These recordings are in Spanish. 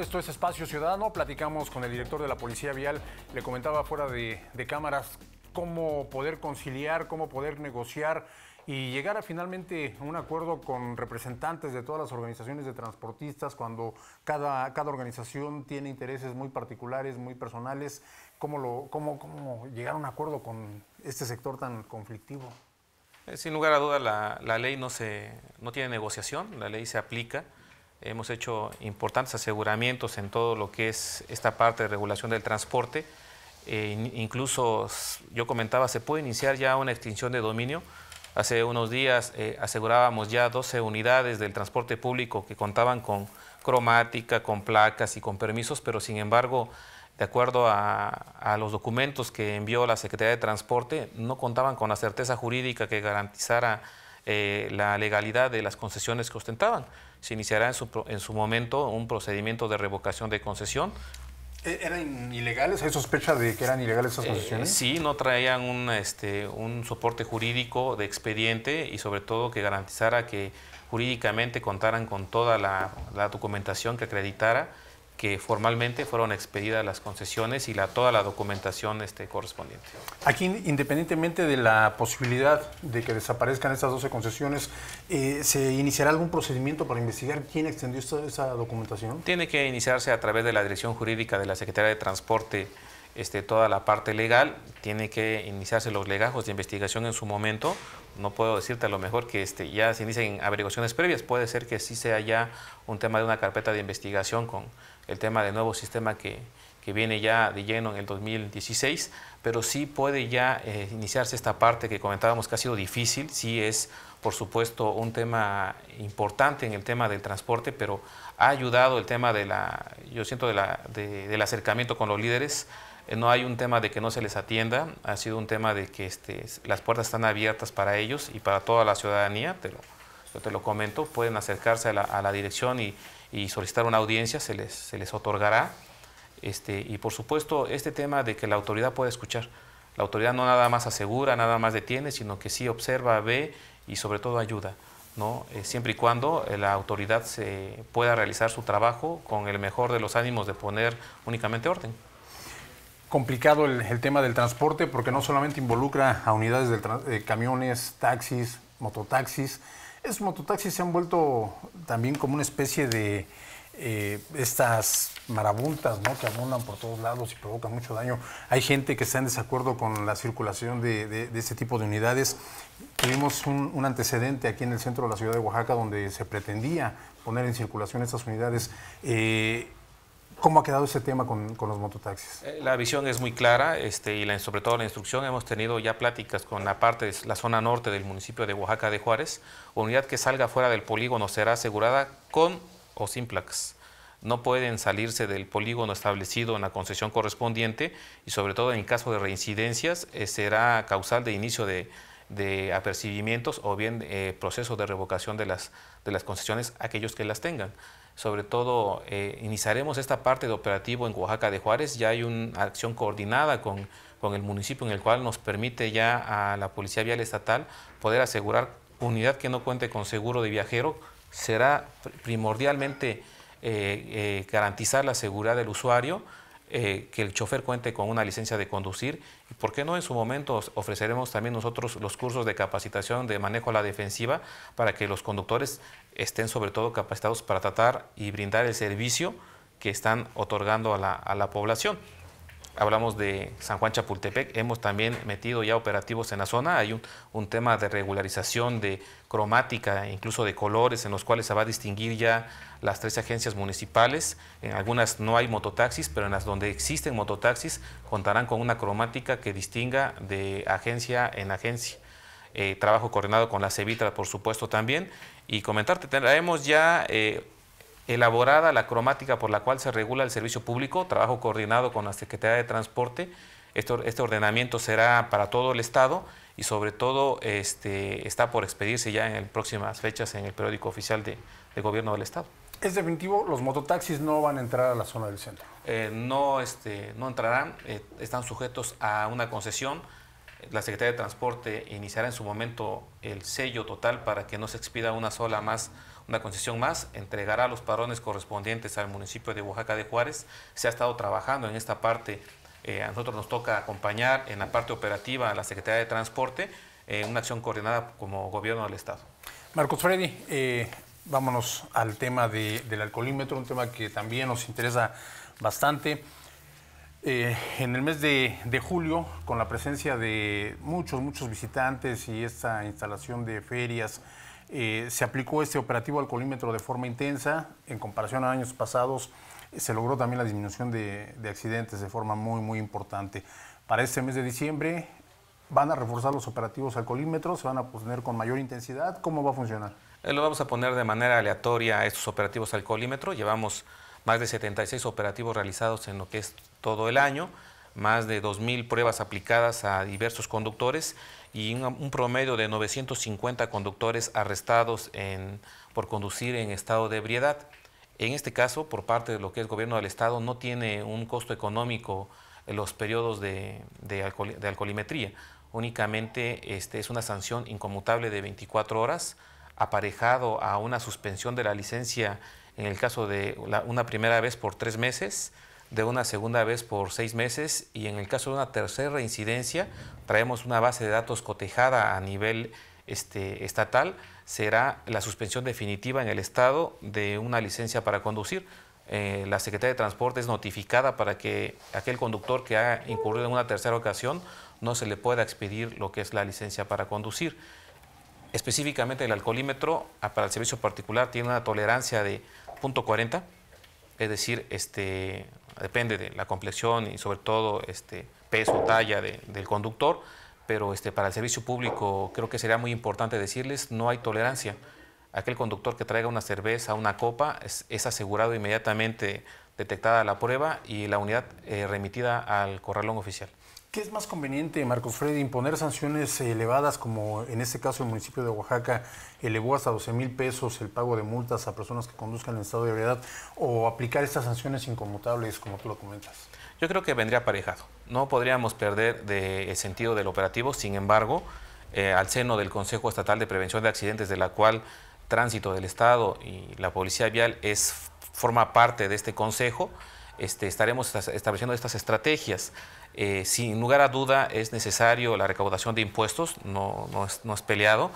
esto es Espacio Ciudadano. Platicamos con el director de la Policía Vial. Le comentaba fuera de, cámaras cómo poder conciliar, cómo poder negociar y llegar a finalmente un acuerdo con representantes de todas las organizaciones de transportistas cuando cada, organización tiene intereses muy particulares, muy personales. ¿Cómo, llegar a un acuerdo con este sector tan conflictivo? Eh, sin lugar a duda, la, ley no, no tiene negociación, la ley se aplica. Hemos hecho importantes aseguramientos en todo lo que es esta parte de regulación del transporte. Eh, incluso, yo comentaba, se puede iniciar ya una extinción de dominio. Hace unos días eh, asegurábamos ya 12 unidades del transporte público que contaban con cromática, con placas y con permisos, pero sin embargo, de acuerdo a los documentos que envió la Secretaría de Transporte, no contaban con la certeza jurídica que garantizara eh, la legalidad de las concesiones que ostentaban. Se iniciará en su, en su momento un procedimiento de revocación de concesión eh, ¿Eran ilegales? ¿Hay sospecha de que eran ilegales esas eh, concesiones? sí, no traían un, este, un soporte jurídico de expediente y sobre todo que garantizara que jurídicamente contaran con toda la, la documentación que acreditara que formalmente fueron expedidas las concesiones y la, toda la documentación este, correspondiente. Aquí, independientemente de la posibilidad de que desaparezcan estas 12 concesiones, eh, ¿se iniciará algún procedimiento para investigar quién extendió esta, esa documentación? Tiene que iniciarse a través de la Dirección Jurídica de la Secretaría de Transporte este, toda la parte legal, tiene que iniciarse los legajos de investigación en su momento. No puedo decirte a lo mejor que este, ya se inician averiguaciones previas, puede ser que sí sea ya un tema de una carpeta de investigación con el tema del nuevo sistema que, viene ya de lleno en el 2016, pero sí puede ya eh, iniciarse esta parte que comentábamos que ha sido difícil, sí es por supuesto un tema importante en el tema del transporte, pero ha ayudado el tema de la, yo siento, de la, del acercamiento con los líderes. Eh, no hay un tema de que no se les atienda, ha sido un tema de que este, las puertas están abiertas para ellos y para toda la ciudadanía, pero yo te lo comento, pueden acercarse a la, a la dirección y, solicitar una audiencia, se les, se les otorgará. Este, y por supuesto, este tema de que la autoridad puede escuchar. La autoridad no nada más asegura, nada más detiene, sino que sí observa, ve y sobre todo ayuda. ¿no? Eh, siempre y cuando eh, la autoridad se pueda realizar su trabajo con el mejor de los ánimos de poner únicamente orden complicado el, el, tema del transporte porque no solamente involucra a unidades de eh, camiones, taxis, mototaxis, esos mototaxis se han vuelto también como una especie de eh, estas marabuntas ¿no? que abundan por todos lados y provocan mucho daño. Hay gente que está en desacuerdo con la circulación de, este tipo de unidades. Tuvimos un, antecedente aquí en el centro de la ciudad de Oaxaca donde se pretendía poner en circulación estas unidades. Eh, ¿Cómo ha quedado ese tema con, con, los mototaxis? Eh, la visión es muy clara este, y la, sobre todo la instrucción. Hemos tenido ya pláticas con la parte la zona norte del municipio de Oaxaca de Juárez. Unidad que salga fuera del polígono será asegurada con o sin placas. No pueden salirse del polígono establecido en la concesión correspondiente y sobre todo en caso de reincidencias eh, será causal de inicio de, de apercibimientos o bien eh, procesos de revocación de las, concesiones aquellos que las tengan. Sobre todo, eh, iniciaremos esta parte de operativo en Oaxaca de Juárez. Ya hay una acción coordinada con, el municipio en el cual nos permite ya a la Policía Vial Estatal poder asegurar unidad que no cuente con seguro de viajero. Será primordialmente eh, garantizar la seguridad del usuario eh, que el chofer cuente con una licencia de conducir. ¿Y por qué no en su momento ofreceremos también nosotros los cursos de capacitación de manejo a la defensiva para que los conductores estén sobre todo capacitados para tratar y brindar el servicio que están otorgando a la población? hablamos de San Juan Chapultepec, hemos también metido ya operativos en la zona, hay un, un, tema de regularización de cromática, incluso de colores, en los cuales se va a distinguir ya las tres agencias municipales, en algunas no hay mototaxis, pero en las donde existen mototaxis contarán con una cromática que distinga de agencia en agencia. Eh, trabajo coordinado con la Cevitra, por supuesto, también. Y comentarte, tenemos ya... Eh, elaborada la cromática por la cual se regula el servicio público, trabajo coordinado con la Secretaría de Transporte. Este, este, ordenamiento será para todo el Estado y sobre todo este, está por expedirse ya en próximas fechas en el periódico oficial de, Gobierno del Estado. Es definitivo, los mototaxis no van a entrar a la zona del centro. Eh, no, este, no entrarán, eh, están sujetos a una concesión. La Secretaría de Transporte iniciará en su momento el sello total para que no se expida una sola más una concesión más, entregará los padrones correspondientes al municipio de Oaxaca de Juárez. Se ha estado trabajando en esta parte, eh, a nosotros nos toca acompañar en la parte operativa a la Secretaría de Transporte, eh, una acción coordinada como gobierno del Estado. Marcos Freddy, eh, vámonos al tema del alcoholímetro, un tema que también nos interesa bastante. en el mes de, de, julio, con la presencia de muchos, muchos visitantes y esta instalación de ferias eh, se aplicó este operativo al de forma intensa. En comparación a años pasados, se logró también la disminución de, accidentes de forma muy, muy importante. Para este mes de diciembre van a reforzar los operativos al se van a poner con mayor intensidad. ¿Cómo va a funcionar? Eh, lo vamos a poner de manera aleatoria a estos operativos al Llevamos más de 76 operativos realizados en lo que es todo el año más de 2.000 pruebas aplicadas a diversos conductores y un, promedio de 950 conductores arrestados por conducir en estado de ebriedad. En este caso, por parte de lo que es el gobierno del Estado, no tiene un costo económico los periodos de, alcoholimetría. Únicamente este, es una sanción incomutable de 24 horas, aparejado a una suspensión de la licencia en el caso de una primera vez por tres meses, de una segunda vez por seis meses y en el caso de una tercera incidencia, traemos una base de datos cotejada a nivel este, estatal, será la suspensión definitiva en el Estado de una licencia para conducir. Eh, la Secretaría de Transporte es notificada para que aquel conductor que ha incurrido en una tercera ocasión no se le pueda expedir lo que es la licencia para conducir. Específicamente el alcoholímetro ah, para el servicio particular tiene una tolerancia de 0.40, es decir, este, depende de la complexión y sobre todo este, peso, talla del conductor, pero este, para el servicio público creo que sería muy importante decirles, no hay tolerancia. Aquel conductor que traiga una cerveza, una copa, es, asegurado inmediatamente detectada la prueba y la unidad eh, remitida al corralón oficial. ¿Qué es más conveniente, Marco Freddy, imponer sanciones elevadas, como en este caso el municipio de Oaxaca elevó hasta 12 mil pesos el pago de multas a personas que conduzcan en estado de ebriedad, o aplicar estas sanciones incomutables como tú lo comentas? Yo creo que vendría aparejado. No podríamos perder de el sentido del operativo, sin embargo, eh, al seno del Consejo Estatal de Prevención de Accidentes, de la cual Tránsito del Estado y la Policía Vial es, forma parte de este consejo, este, estaremos estableciendo estas estrategias. Eh, sin lugar a duda es necesario la recaudación de impuestos, no, es, peleado.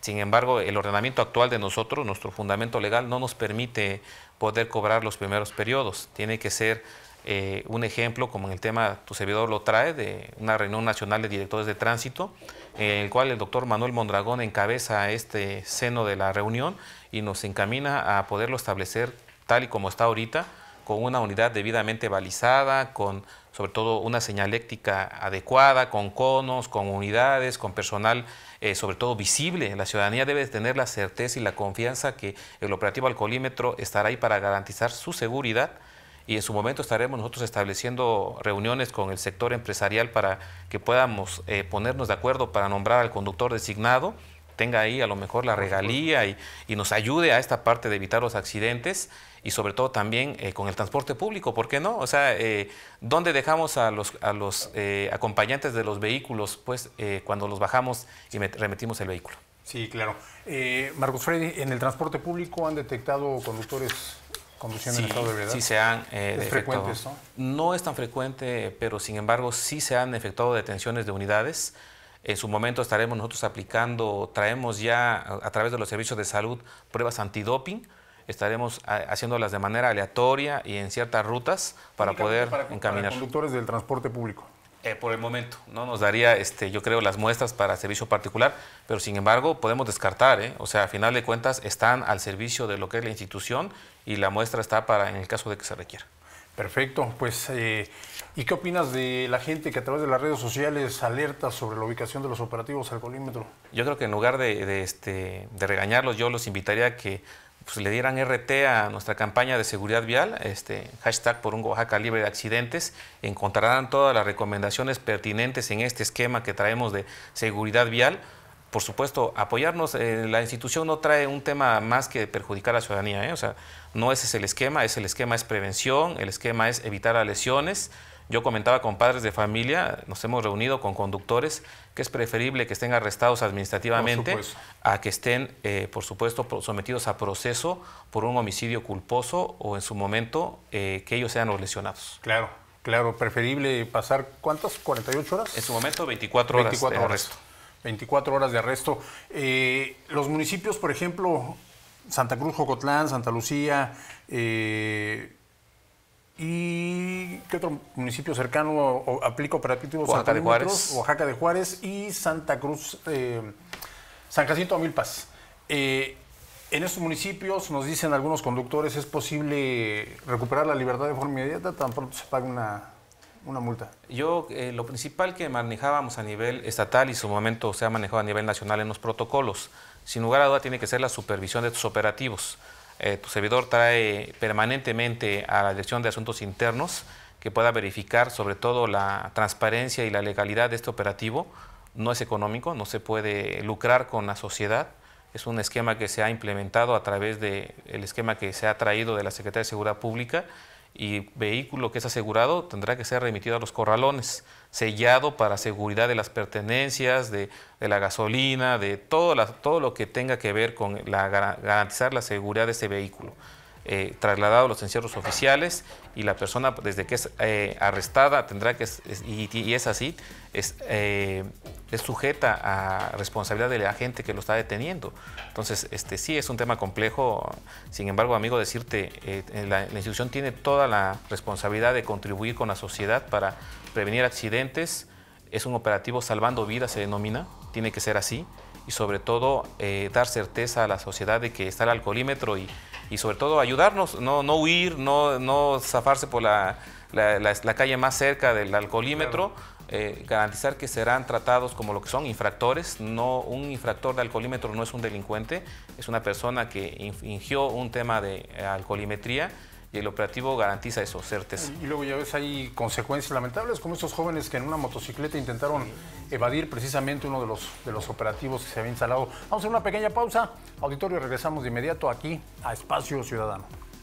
Sin embargo, el ordenamiento actual de nosotros, nuestro fundamento legal, no nos permite poder cobrar los primeros periodos. Tiene que ser eh, un ejemplo, como en el tema, tu servidor lo trae, de una reunión nacional de directores de tránsito, en el cual el doctor Manuel Mondragón encabeza este seno de la reunión y nos encamina a poderlo establecer tal y como está ahorita, con una unidad debidamente balizada, con sobre todo una señaléctica adecuada, con conos, con unidades, con personal eh, sobre todo visible. La ciudadanía debe tener la certeza y la confianza que el operativo alcoholímetro estará ahí para garantizar su seguridad y en su momento estaremos nosotros estableciendo reuniones con el sector empresarial para que podamos eh, ponernos de acuerdo para nombrar al conductor designado tenga ahí a lo mejor la regalía y, nos ayude a esta parte de evitar los accidentes y sobre todo también eh, con el transporte público, ¿por qué no? O sea, eh, ¿dónde dejamos a los, a los eh, acompañantes de los vehículos pues, cuando los bajamos y remetimos el vehículo? Sí, claro. Marcos Freddy, ¿en el transporte público han detectado conductores conduciendo en estado de Sí, se han ¿no? No es tan frecuente, pero sin embargo sí se han efectuado detenciones de unidades en su momento estaremos nosotros aplicando, traemos ya a, través de los servicios de salud pruebas antidoping. Estaremos eh, haciéndolas de manera aleatoria y en ciertas rutas para poder encaminar. Para conductores del transporte público. Eh, por el momento, no nos daría, este, yo creo, las muestras para servicio particular, pero sin embargo podemos descartar, ¿eh? o sea, a final de cuentas están al servicio de lo que es la institución y la muestra está para en el caso de que se requiera. Perfecto, pues eh, ¿y qué opinas de la gente que a través de las redes sociales alerta sobre la ubicación de los operativos al colímetro? Yo creo que en lugar de, de, este, regañarlos, yo los invitaría a que pues, le dieran RT a nuestra campaña de seguridad vial, este, hashtag por un Oaxaca libre de accidentes, encontrarán todas las recomendaciones pertinentes en este esquema que traemos de seguridad vial por supuesto, apoyarnos. en eh, la institución no trae un tema más que perjudicar a la ciudadanía. ¿eh? O sea, no ese es el esquema, es el esquema es prevención, el esquema es evitar las lesiones. Yo comentaba con padres de familia, nos hemos reunido con conductores, que es preferible que estén arrestados administrativamente a que estén, eh, por supuesto, sometidos a proceso por un homicidio culposo o en su momento que ellos sean los lesionados. Claro, claro, preferible pasar, ¿cuántas? ¿48 horas? En su momento, 24 horas 24 horas. 24 horas de arresto. Eh, los municipios, por ejemplo, Santa Cruz, Jocotlán, Santa Lucía, eh, ¿Y qué otro municipio cercano aplica operativos? Oaxaca de Juárez. Oaxaca de Juárez y Santa Cruz, eh, San Jacinto Amilpas. en estos municipios, nos dicen algunos conductores, es posible recuperar la libertad de forma inmediata tan pronto se paga una una multa? Yo, eh, lo principal que manejábamos a nivel estatal y su momento se ha manejado a nivel nacional en los protocolos, sin lugar a duda tiene que ser la supervisión de tus operativos. Eh, tu servidor trae permanentemente a la Dirección de Asuntos Internos que pueda verificar sobre todo la transparencia y la legalidad de este operativo. No es económico, no se puede lucrar con la sociedad. Es un esquema que se ha implementado a través del esquema que se ha traído de la Secretaría de Seguridad Pública y vehículo que es asegurado tendrá que ser remitido a los corralones, sellado para seguridad de las pertenencias, de, la gasolina, de todo, todo lo que tenga que ver con la, garantizar la seguridad de ese vehículo. Eh, trasladado a los encierros oficiales y la persona pues, desde que es eh, arrestada tendrá que, y, es así, es, eh, es, sujeta a responsabilidad de la agente que lo está deteniendo. Entonces, este sí es un tema complejo, sin embargo, amigo, decirte, la, institución tiene toda la responsabilidad de contribuir con la sociedad para prevenir accidentes, es un operativo salvando vidas, se denomina, tiene que ser así, y sobre todo dar certeza a la sociedad de que está el alcoholímetro y y sobre todo ayudarnos, no, huir, no, zafarse por la, calle más cerca del alcoholímetro. Eh, garantizar que serán tratados como lo que son infractores. No, un infractor de alcoholímetro no es un delincuente, es una persona que ingió un tema de eh, alcoholimetría y el operativo garantiza eso, certes. Y luego ya ves, hay consecuencias lamentables, como estos jóvenes que en una motocicleta intentaron evadir precisamente uno de los, de los operativos que se había instalado. Vamos a hacer una pequeña pausa. Auditorio, regresamos de inmediato aquí a Espacio Ciudadano.